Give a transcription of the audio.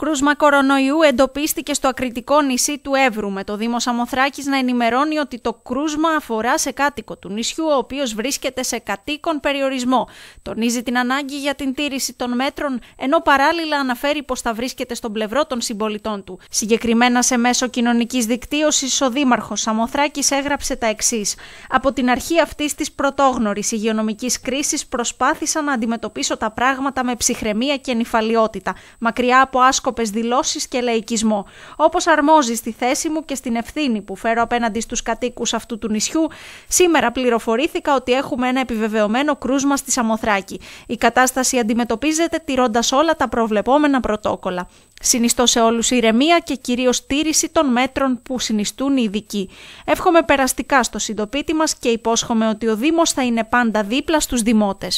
Κρούσμα κορονοϊού εντοπίστηκε στο ακριτικό νησί του Εύρου, με το Δήμο Σαμοθράκης να ενημερώνει ότι το κρούσμα αφορά σε κάτοικο του νησιού, ο οποίος βρίσκεται σε κατοίκον περιορισμό. Τονίζει την ανάγκη για την τήρηση των μέτρων, ενώ παράλληλα αναφέρει πως θα βρίσκεται στον πλευρό των συμπολιτών του. Συγκεκριμένα σε μέσο κοινωνικής δικτύωσης, ο Δήμαρχος Σαμοθράκης έγραψε τα εξής. Από την αρχή αυτής της πρωτόγνωρης υγειονομικής κρίσης προσπάθησα να αντιμετωπίσω τα πράγματα με ψυχραιμία και νυφαλιότητα, μακριά από άσκο άσκοπε δηλώσεις και λαϊκισμό, όπως αρμόζει στη θέση μου και στην ευθύνη που φέρω απέναντι στους κατοίκους αυτού του νησιού, σήμερα πληροφορήθηκα ότι έχουμε ένα επιβεβαιωμένο κρούσμα στη Σαμοθράκη. Η κατάσταση αντιμετωπίζεται τηρώντας όλα τα προβλεπόμενα πρωτόκολλα. Συνιστώ σε όλους ηρεμία και κυρίως τήρηση των μέτρων που συνιστούν οι ειδικοί. Εύχομαι περαστικά στο συντοπίτη μας και υπόσχομαι ότι ο Δήμος θα είναι πάντα δίπλα στους δημότες.